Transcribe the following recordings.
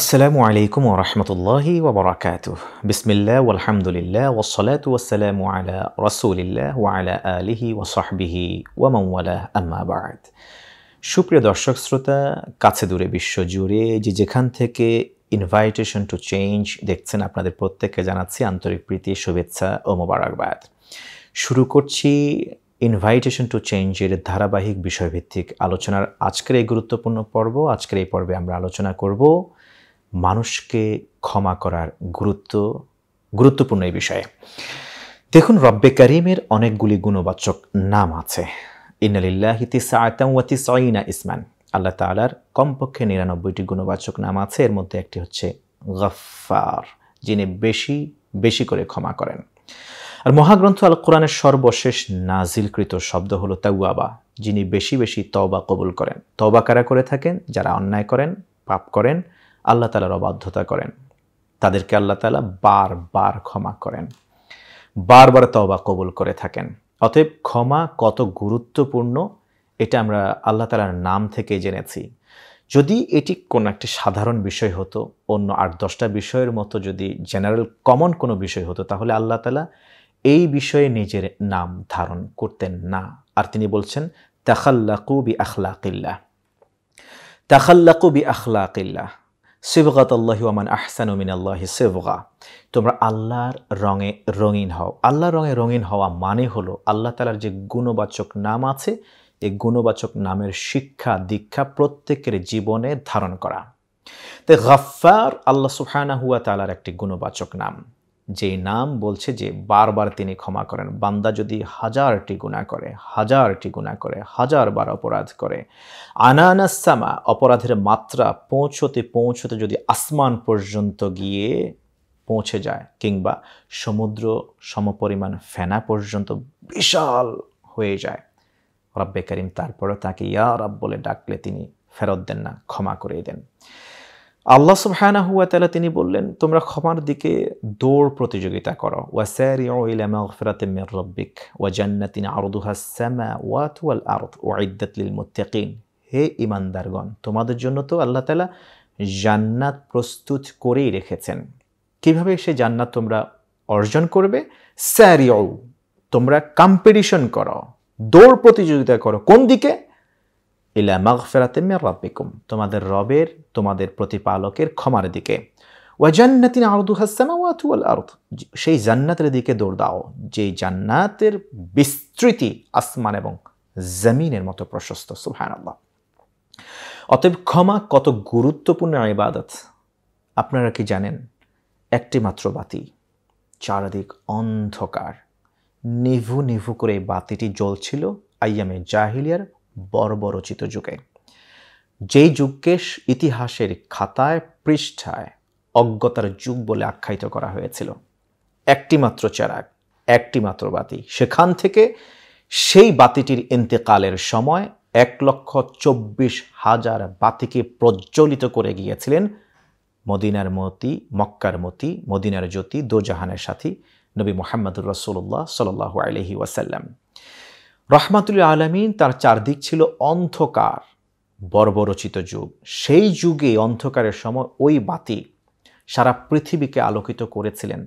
আসসালামু আলাইকুম ওরহমতুল্লাহি ওবরাকাত বিসমিল্লা আলহামদুলিল্লাহ ওসলাত ওসালাম আলা রসুলিল্লাহ আলা আলিহি সাহবিহি ওয়ামাওয়ালা আম্মাবাদ সুপ্রিয় দর্শক শ্রোতা কাছে দূরে বিশ্ব জুড়ে যে যেখান থেকে ইনভাইটেশন টু চেঞ্জ দেখছেন আপনাদের প্রত্যেককে জানাচ্ছি আন্তরিক প্রীতি শুভেচ্ছা ও মোবারকবাদ শুরু করছি ইনভাইটেশন টু চেঞ্জের ধারাবাহিক বিষয়ভিত্তিক আলোচনার আজকের এই গুরুত্বপূর্ণ পর্ব আজকের এই পর্বে আমরা আলোচনা করব মানুষকে ক্ষমা করার গুরুত্ব গুরুত্বপূর্ণ এই বিষয়ে দেখুন রব্বে কারিমের অনেকগুলি গুণবাচক নাম আছে ইনালিল্লাহিতা ইসমান আল্লাহ তালার কমপক্ষে নিরানব্বইটি গুণবাচক নাম আছে এর মধ্যে একটি হচ্ছে গফার যিনি বেশি বেশি করে ক্ষমা করেন আর মহাগ্রন্থ আল কোরআনের সর্বশেষ নাজিলকৃত শব্দ হলো তাওয়াবা যিনি বেশি বেশি তবা কবুল করেন তবা কারা করে থাকেন যারা অন্যায় করেন পাপ করেন আল্লাহ তালার অবাধ্যতা করেন তাদেরকে আল্লাহ তালা বারবার ক্ষমা করেন বারবার তবা কবুল করে থাকেন অতএব ক্ষমা কত গুরুত্বপূর্ণ এটা আমরা আল্লাহ তালার নাম থেকে জেনেছি যদি এটি কোনো একটি সাধারণ বিষয় হতো অন্য আট দশটা বিষয়ের মতো যদি জেনারেল কমন কোনো বিষয় হতো তাহলে আল্লাহ তালা এই বিষয়ে নিজের নাম ধারণ করতেন না আর তিনি বলছেন তাখাল্লাকু বি আখলাকিল্লা তাখাল্লাকু বি আখলাকিল্লা সিবগাত আল্লাহমান আহসান মিন আল্লাহ সিবগা তোমরা আল্লাহর রঙে রঙিন হও আল্লাহর রঙে রঙিন হওয়া মানে হলো আল্লাহ তালার যে গুণবাচক নাম আছে এই গুণবাচক নামের শিক্ষা দীক্ষা প্রত্যেকের জীবনে ধারণ করা তে গফার আল্লাহ সুহানা হুয়া তালার একটি গুণবাচক নাম যে নাম বলছে যে বারবার তিনি ক্ষমা করেন বান্দা যদি হাজারটি গুণা করে হাজারটি গুণা করে হাজারবার অপরাধ করে আনানাসামা অপরাধের মাত্রা পৌঁছতে পৌঁছতে যদি আসমান পর্যন্ত গিয়ে পৌঁছে যায় কিংবা সমুদ্র সমপরিমাণ ফেনা পর্যন্ত বিশাল হয়ে যায় রব্বে করিম তারপরে তাকে ইয়া রব বলে ডাকলে তিনি ফেরত দেন না ক্ষমা করে দেন আল্লাহ সুবহানাহু হুয়া তালা তিনি বললেন তোমরা ক্ষমার দিকে দৌড় প্রতিযোগিতা করো ওয়াসারিউ ইলা মাগফিরাতিন মির রব্বিক ওয়া জান্নাতিন আরদুহাস ওয়া ওয়াল আরদ উইদ্দাত লিল মুত্তাকিন হে ইমানদারগণ তোমাদের জন্য তো আল্লাহ তালা জান্নাত প্রস্তুত করেই রেখেছেন কিভাবে সে জান্নাত তোমরা অর্জন করবে স্যারিউ তোমরা কম্পিটিশন করো দৌড় প্রতিযোগিতা করো কোন দিকে ইলা মির রাব্বিকুম তোমাদের রবের তোমাদের প্রতিপালকের ক্ষমার দিকে জান্নাতিন আরদুহাস হাসামাওয়াত ওয়াল আরদ সেই জান্নাতের দিকে দৌড় দাও যেই জান্নাতের বিস্তৃতি আসমান এবং জমিনের মতো প্রশস্ত সুবহানাল্লাহ অতএব ক্ষমা কত গুরুত্বপূর্ণ ইবাদত আপনারা কি জানেন একটি মাত্র বাতি চারদিক অন্ধকার নিভু নিভু করে বাতিটি জ্বলছিল আইয়ামে জাহিলিয়ার বর্বরচিত যুগে যেই যুগকে ইতিহাসের খাতায় পৃষ্ঠায় অজ্ঞতার যুগ বলে আখ্যায়িত করা হয়েছিল একটিমাত্র চেরাগ একটিমাত্র বাতি সেখান থেকে সেই বাতিটির ইন্তেকালের সময় এক লক্ষ চব্বিশ হাজার বাতিকে প্রজ্বলিত করে গিয়েছিলেন মদিনার মতি মক্কার মতি মদিনার জ্যোতি দোজাহানের সাথী নবী মোহাম্মদুর রসুল্লাহ সাল্লাহ আলহি ওয়াসাল্লাম রহমাতুল আলমিন তার চারদিক ছিল অন্ধকার বর্বরচিত যুগ সেই যুগে অন্ধকারের সময় ওই বাতি সারা পৃথিবীকে আলোকিত করেছিলেন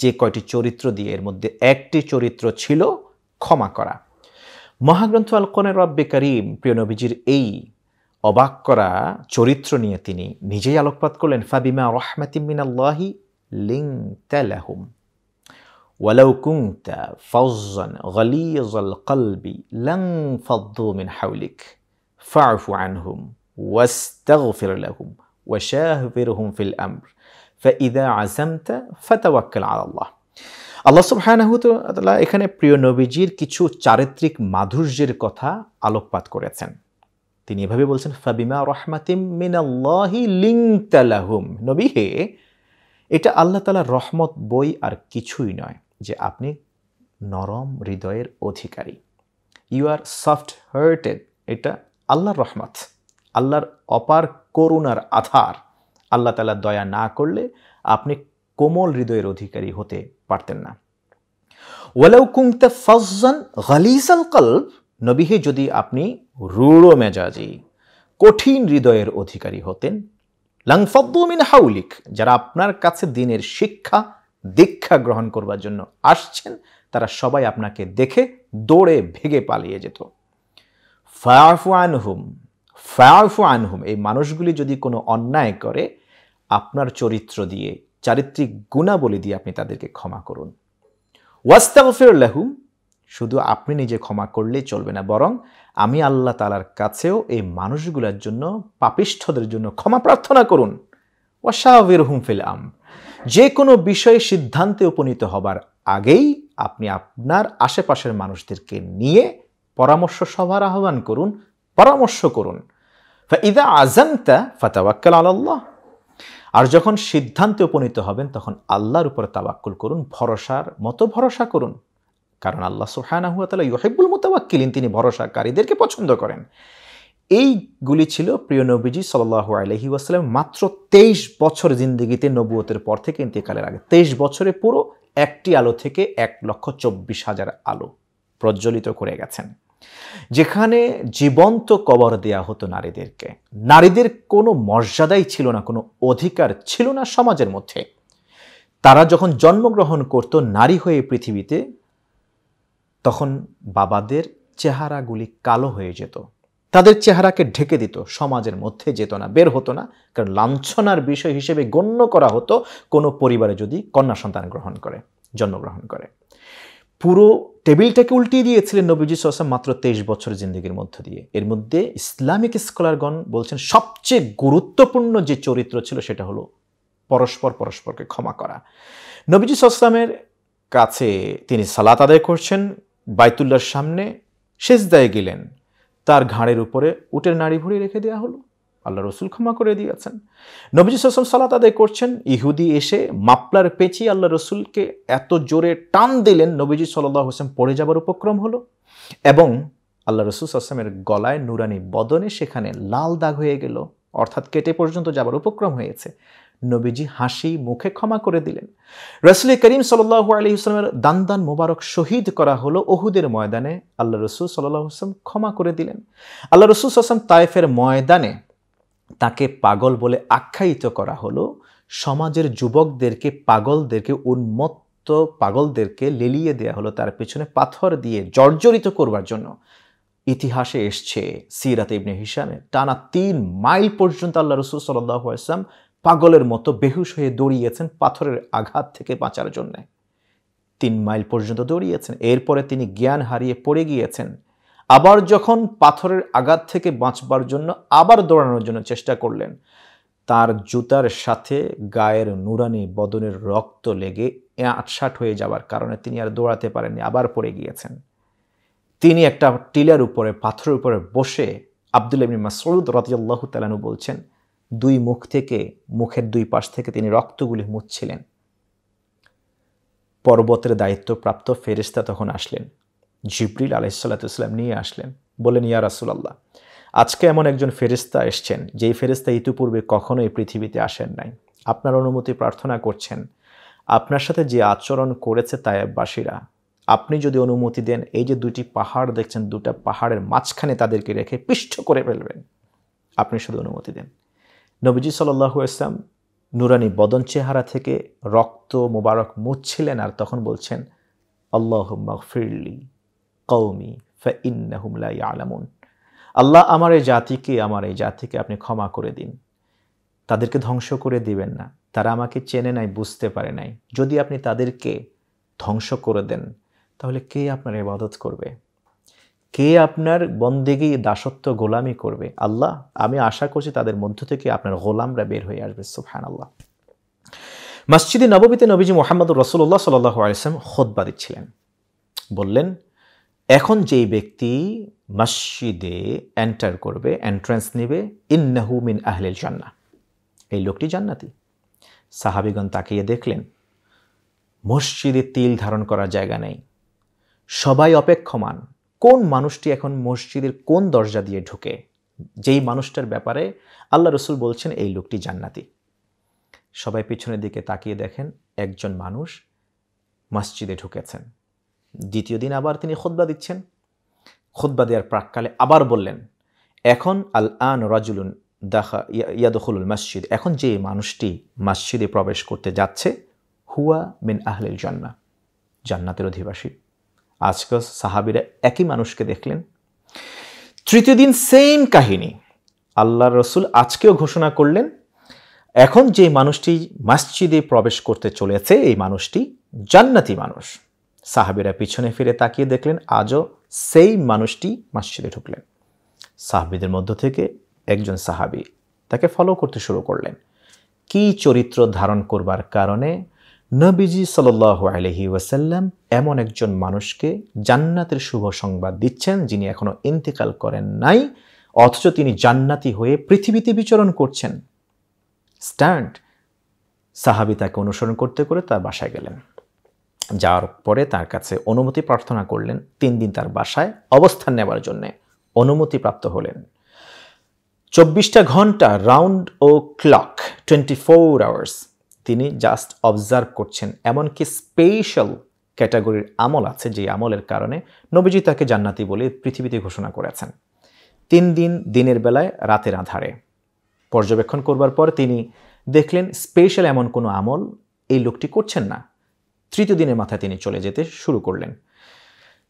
যে কয়টি চরিত্র দিয়ে এর মধ্যে একটি চরিত্র ছিল ক্ষমা করা মহাগ্রন্থ আলকনের রব্বে করিম প্রিয়নবীজির এই অবাক করা চরিত্র নিয়ে তিনি নিজেই আলোকপাত করলেন ফাবিমা রহমাতিমিনাল্লাহি লিং তেলাহুম ওয়ালাউ কুংতা ফাউজান গলিজল কলবি লং ফদ্দু মিন হাউলিক ফাফু আনহুম واستغفر لهم وشاورهم في الأمر فإذا عزمت فتوكل على الله আল্লাহ সুবহানাহু তাআলা এখানে প্রিয় নবীজির কিছু চারিত্রিক মাধুর্যের কথা আলোকপাত করেছেন তিনি এভাবে বলছেন ফাবিমা রহমাতিম মিনাল্লাহি লিংতালাহুম নবী হে এটা আল্লাহ তাআলার রহমত বই আর কিছুই নয় যে আপনি নরম হৃদয়ের অধিকারী ইউ আর সফট হার্টেড এটা আল্লাহর রহমত আল্লাহর অপার করুণার আধার আল্লাহ তালা দয়া না করলে আপনি কোমল হৃদয়ের অধিকারী হতে পারতেন না ওয়ালাউ কুমতে ফজন গালিজাল কল্প নবীহে যদি আপনি রূঢ় মেজাজি কঠিন হৃদয়ের অধিকারী হতেন মিন হাউলিক যারা আপনার কাছে দিনের শিক্ষা দীক্ষা গ্রহণ করবার জন্য আসছেন তারা সবাই আপনাকে দেখে দৌড়ে ভেগে পালিয়ে যেত ফায়াফু আনহুম ফায়াফু আনহুম এই মানুষগুলি যদি কোনো অন্যায় করে আপনার চরিত্র দিয়ে চারিত্রিক গুণাবলী দিয়ে আপনি তাদেরকে ক্ষমা করুন ওয়াস্তাফির লাহুম শুধু আপনি নিজে ক্ষমা করলেই চলবে না বরং আমি আল্লাহ তালার কাছেও এই মানুষগুলোর জন্য পাপিষ্ঠদের জন্য ক্ষমা প্রার্থনা করুন ওয়াশাহির ফিল আম যে কোনো বিষয়ে সিদ্ধান্তে উপনীত হবার আগেই আপনি আপনার আশেপাশের মানুষদেরকে নিয়ে পরামর্শ সভার আহ্বান করুন পরামর্শ করুন ইদা আজমতা ফাতাওয়াক্কাল আলাল্লাহ আর যখন সিদ্ধান্তে উপনীত হবেন তখন আল্লাহর উপর তাবাক্কুল করুন ভরসার মতো ভরসা করুন কারণ আল্লাহ সুহানা হুয়া তালা ইহেবুল মোতাবাক্কিলিন তিনি ভরসাকারীদেরকে পছন্দ করেন এইগুলি ছিল প্রিয় নবীজি সাল্লাহ আলহি ওয়াসালাম মাত্র তেইশ বছর জিন্দগিতে নবুয়তের পর থেকে ইন্তেকালের আগে তেইশ বছরে পুরো একটি আলো থেকে এক লক্ষ চব্বিশ হাজার আলো প্রজ্বলিত করে গেছেন যেখানে জীবন্ত কবর দেয়া হতো নারীদেরকে নারীদের কোনো মর্যাদাই ছিল না কোনো অধিকার ছিল না সমাজের মধ্যে তারা যখন জন্মগ্রহণ করত নারী হয়ে পৃথিবীতে তখন বাবাদের চেহারাগুলি কালো হয়ে যেত তাদের চেহারাকে ঢেকে দিত সমাজের মধ্যে যেত না বের হতো না কারণ লাঞ্ছনার বিষয় হিসেবে গণ্য করা হতো কোনো পরিবারে যদি কন্যা সন্তান গ্রহণ করে জন্মগ্রহণ করে পুরো টেবিলটাকে উল্টিয়ে দিয়েছিলেন নবীজি সাল্লাম মাত্র তেইশ বছর জিন্দগির মধ্য দিয়ে এর মধ্যে ইসলামিক স্কলারগণ বলছেন সবচেয়ে গুরুত্বপূর্ণ যে চরিত্র ছিল সেটা হলো পরস্পর পরস্পরকে ক্ষমা করা নবীজি সাল্লামের কাছে তিনি সালাত আদায় করছেন বাইতুল্লার সামনে দায়ে গেলেন তার ঘাড়ের উপরে উটের নাড়ি ভরি রেখে দেওয়া হলো আল্লাহ রসুল ক্ষমা করে দিয়েছেন নবজি সাসম সালাত আদায় করছেন ইহুদি এসে মাপলার পেঁচি আল্লাহ রসুলকে এত জোরে টান দিলেন নবীজি সাল্লাহ হোসেন পড়ে যাবার উপক্রম হলো এবং আল্লাহ রসুল আসলামের গলায় নুরানি বদনে সেখানে লাল দাগ হয়ে গেল অর্থাৎ কেটে পর্যন্ত যাবার উপক্রম হয়েছে নবীজি হাসি মুখে ক্ষমা করে দিলেন রসুল করিম সাল্লাহ আলী ইসলামের দান মোবারক শহীদ করা হলো ওহুদের ময়দানে আল্লাহ রসুল সাল্লাহ হোসলাম ক্ষমা করে দিলেন আল্লাহ রসুল আসলাম তায়েফের ময়দানে তাকে পাগল বলে আখ্যায়িত করা হলো সমাজের যুবকদেরকে পাগলদেরকে উন্মত্ত পাগলদেরকে লেলিয়ে দেয়া হলো তার পেছনে পাথর দিয়ে জর্জরিত করবার জন্য ইতিহাসে এসছে সিরাত ইবনে হিসামে টানা তিন মাইল পর্যন্ত আল্লাহ রসুল সাল্লাহ আসলাম পাগলের মতো বেহুশ হয়ে দৌড়িয়েছেন পাথরের আঘাত থেকে বাঁচার জন্যে তিন মাইল পর্যন্ত দৌড়িয়েছেন এরপরে তিনি জ্ঞান হারিয়ে পড়ে গিয়েছেন আবার যখন পাথরের আঘাত থেকে বাঁচবার জন্য আবার দৌড়ানোর জন্য চেষ্টা করলেন তার জুতার সাথে গায়ের নুরানি বদনের রক্ত লেগে আটসাট হয়ে যাওয়ার কারণে তিনি আর দৌড়াতে পারেননি আবার পড়ে গিয়েছেন তিনি একটা টিলার উপরে পাথরের উপরে বসে আবদুল্লাবিন মাসরুদ রতিয়াল্লাহ তালানু বলছেন দুই মুখ থেকে মুখের দুই পাশ থেকে তিনি রক্তগুলি মুচ্ছিলেন পর্বতের দায়িত্বপ্রাপ্ত ফেরিস্তা তখন আসলেন জিব্রিল ইসলাম নিয়ে আসলেন বলেন ইয়া রাসুলাল্লাহ আজকে এমন একজন ফেরিস্তা এসছেন যেই ফেরিস্তা ইতিপূর্বে কখনোই পৃথিবীতে আসেন নাই আপনার অনুমতি প্রার্থনা করছেন আপনার সাথে যে আচরণ করেছে তায়েববাসীরা আপনি যদি অনুমতি দেন এই যে দুটি পাহাড় দেখছেন দুটা পাহাড়ের মাঝখানে তাদেরকে রেখে পিষ্ঠ করে ফেলবেন আপনি শুধু অনুমতি দেন নবীজি সাল্লাহু ইসলাম নুরানি বদন চেহারা থেকে রক্ত মোবারক মুচ্ছিলেন আর তখন বলছেন আল্লাহ ফিরলি কৌমি ফিন্নাহুমলাই আলামুন আল্লাহ আমার এই জাতিকে আমার এই জাতিকে আপনি ক্ষমা করে দিন তাদেরকে ধ্বংস করে দিবেন না তারা আমাকে চেনে নাই বুঝতে পারে নাই যদি আপনি তাদেরকে ধ্বংস করে দেন তাহলে কে আপনার ইবাদত করবে কে আপনার বন্দেগি দাসত্ব গোলামি করবে আল্লাহ আমি আশা করছি তাদের মধ্য থেকে আপনার গোলামরা বের হয়ে আসবে সুফহান আল্লাহ মসজিদে নববীতে নবীজি মোহাম্মদ রসুল্লাহ সাল্লাহ আলিয়াম খোদবা দিচ্ছিলেন বললেন এখন যেই ব্যক্তি মসজিদে এন্টার করবে এন্ট্রান্স নেবে ইন্নাহু মিন আহলিল জান্না এই লোকটি জান্নাতি সাহাবিগণ তাকিয়ে দেখলেন মসজিদে তিল ধারণ করার জায়গা নেই সবাই অপেক্ষমান কোন মানুষটি এখন মসজিদের কোন দরজা দিয়ে ঢুকে যেই মানুষটার ব্যাপারে আল্লাহ রসুল বলছেন এই লোকটি জান্নাতি সবাই পিছনের দিকে তাকিয়ে দেখেন একজন মানুষ মসজিদে ঢুকেছেন দ্বিতীয় দিন আবার তিনি খোদ্া দিচ্ছেন খোদ্া দেওয়ার প্রাককালে আবার বললেন এখন আল আন রাজুলুন দাখা ইয়াদুল মসজিদ এখন যে মানুষটি মসজিদে প্রবেশ করতে যাচ্ছে হুয়া মিন আহলিল জান্না জান্নাতের অধিবাসী আজকে সাহাবিরা একই মানুষকে দেখলেন তৃতীয় দিন সেম কাহিনী আল্লাহ রসুল আজকেও ঘোষণা করলেন এখন যে মানুষটি মসজিদে প্রবেশ করতে চলেছে এই মানুষটি জান্নাতি মানুষ সাহাবিরা পিছনে ফিরে তাকিয়ে দেখলেন আজও সেই মানুষটি মসজিদে ঢুকলেন সাহাবিদের মধ্য থেকে একজন সাহাবি তাকে ফলো করতে শুরু করলেন কি চরিত্র ধারণ করবার কারণে নবীজি সাল্লাহ আলহি ওয়াসাল্লাম এমন একজন মানুষকে জান্নাতের শুভ সংবাদ দিচ্ছেন যিনি এখনও ইন্তেকাল করেন নাই অথচ তিনি জান্নাতি হয়ে পৃথিবীতে বিচরণ করছেন স্ট্যান্ড সাহাবি তাকে অনুসরণ করতে করে তার বাসায় গেলেন যাওয়ার পরে তার কাছে অনুমতি প্রার্থনা করলেন তিন দিন তার বাসায় অবস্থান নেবার জন্যে অনুমতিপ্রাপ্ত হলেন চব্বিশটা ঘন্টা round o'clock twenty four hours তিনি জাস্ট অবজার্ভ করছেন এমনকি স্পেশাল ক্যাটাগরির আমল আছে যে আমলের কারণে নবীজি তাকে জান্নাতি বলে পৃথিবীতে ঘোষণা করেছেন তিন দিন দিনের বেলায় রাতের আধারে পর্যবেক্ষণ করবার পর তিনি দেখলেন স্পেশাল এমন কোনো আমল এই লোকটি করছেন না তৃতীয় দিনের মাথায় তিনি চলে যেতে শুরু করলেন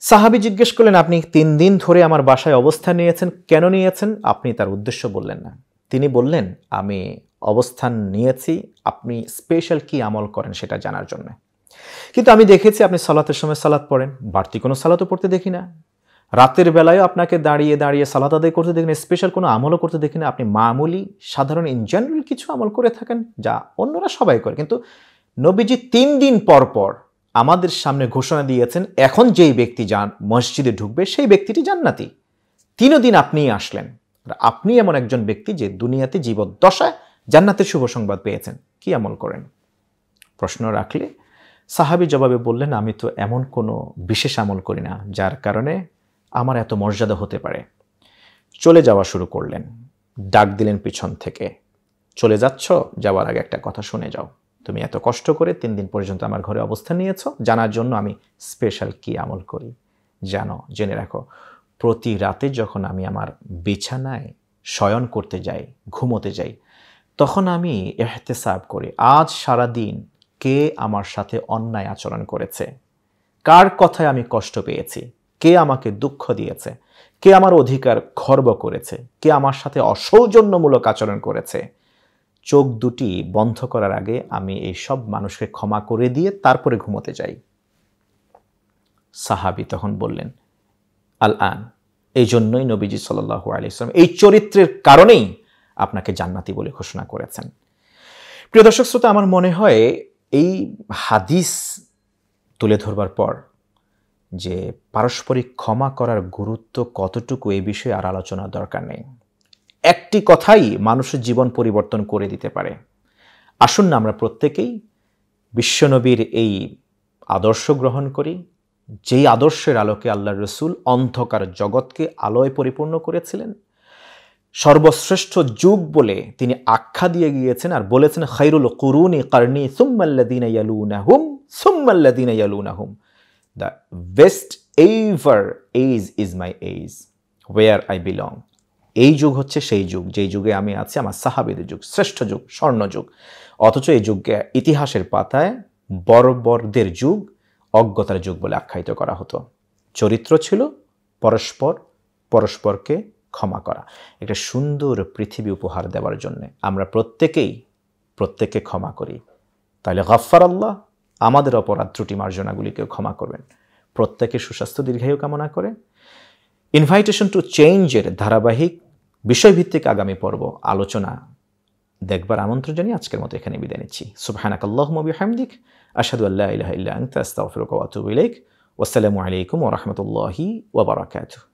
সাহাবি জিজ্ঞেস করলেন আপনি তিন দিন ধরে আমার বাসায় অবস্থান নিয়েছেন কেন নিয়েছেন আপনি তার উদ্দেশ্য বললেন না তিনি বললেন আমি অবস্থান নিয়েছি আপনি স্পেশাল কি আমল করেন সেটা জানার জন্য কিন্তু আমি দেখেছি আপনি সালাতের সময় সালাত পড়েন বাড়তি কোনো সালাতও পড়তে দেখি না রাতের বেলায়ও আপনাকে দাঁড়িয়ে দাঁড়িয়ে সালাত আদায় করতে দেখি না স্পেশাল কোনো আমলও করতে দেখি না আপনি মামুলি সাধারণ ইন জেনারেল কিছু আমল করে থাকেন যা অন্যরা সবাই করে কিন্তু নবীজি তিন দিন পর পর আমাদের সামনে ঘোষণা দিয়েছেন এখন যেই ব্যক্তি যান মসজিদে ঢুকবে সেই ব্যক্তিটি জান্নাতি তিনও দিন আপনিই আসলেন আপনি এমন একজন ব্যক্তি যে দুনিয়াতে জীবদ্দশায় জান্নাতের শুভ সংবাদ পেয়েছেন কি আমল করেন প্রশ্ন রাখলে সাহাবি জবাবে বললেন আমি তো এমন কোনো বিশেষ আমল করি না যার কারণে আমার এত মর্যাদা হতে পারে চলে যাওয়া শুরু করলেন ডাক দিলেন পিছন থেকে চলে যাচ্ছ যাওয়ার আগে একটা কথা শুনে যাও তুমি এত কষ্ট করে তিন দিন পর্যন্ত আমার ঘরে অবস্থান নিয়েছ জানার জন্য আমি স্পেশাল কি আমল করি জানো জেনে রাখো প্রতি রাতে যখন আমি আমার বিছানায় শয়ন করতে যাই ঘুমোতে যাই তখন আমি এহতেসাব করি আজ সারা দিন কে আমার সাথে অন্যায় আচরণ করেছে কার কথায় আমি কষ্ট পেয়েছি কে আমাকে দুঃখ দিয়েছে কে আমার অধিকার খর্ব করেছে কে আমার সাথে অসৌজন্যমূলক আচরণ করেছে চোখ দুটি বন্ধ করার আগে আমি এই সব মানুষকে ক্ষমা করে দিয়ে তারপরে ঘুমোতে যাই সাহাবি তখন বললেন আল আন এই জন্যই নবীজি সাল্লাহ আলি ইসলাম এই চরিত্রের কারণেই আপনাকে জান্নাতি বলে ঘোষণা করেছেন প্রিয় দর্শক শ্রোতা আমার মনে হয় এই হাদিস তুলে ধরবার পর যে পারস্পরিক ক্ষমা করার গুরুত্ব কতটুকু এ বিষয়ে আর আলোচনার দরকার নেই একটি কথাই মানুষের জীবন পরিবর্তন করে দিতে পারে আসুন না আমরা প্রত্যেকেই বিশ্বনবীর এই আদর্শ গ্রহণ করি যেই আদর্শের আলোকে আল্লাহ রসুল অন্ধকার জগৎকে আলোয় পরিপূর্ণ করেছিলেন সর্বশ্রেষ্ঠ যুগ বলে তিনি আখ্যা দিয়ে গিয়েছেন আর বলেছেন খৈরুল কুরুনি কার্নি সুম্মাল্লাদিন ইয়ালুনাহুম সুম্মাল্লাদিন ইয়ালুনাহুম the best ever age is my age where I belong এই যুগ হচ্ছে সেই যুগ যেই যুগে আমি আছি আমার সাহাবিদের যুগ শ্রেষ্ঠ যুগ স্বর্ণযুগ অথচ এই যুগকে ইতিহাসের পাতায় বর্বরদের যুগ অজ্ঞতার যুগ বলে আখ্যায়িত করা হতো চরিত্র ছিল পরস্পর পরস্পরকে ক্ষমা করা একটা সুন্দর পৃথিবী উপহার দেওয়ার জন্যে আমরা প্রত্যেকেই প্রত্যেককে ক্ষমা করি তাহলে গফ্ফার আল্লাহ আমাদের অপরাধ ত্রুটি মার্জনাগুলিকেও ক্ষমা করবেন প্রত্যেকে সুস্বাস্থ্য দীর্ঘায়ু কামনা করে ইনভাইটেশন টু চেঞ্জের ধারাবাহিক বিষয়ভিত্তিক আগামী পর্ব আলোচনা দেখবার আমন্ত্রণ জানিয়ে আজকের মতো এখানে বিদায় নিচ্ছি সুবাহানাক আল্লাহমবিহামদিক আসাদু আল্লাহ ইহ ইল্লা আস্তাফরুক ওসালামু আলাইকুম ওরহমতুল্লাহি ওবরাকাতুহ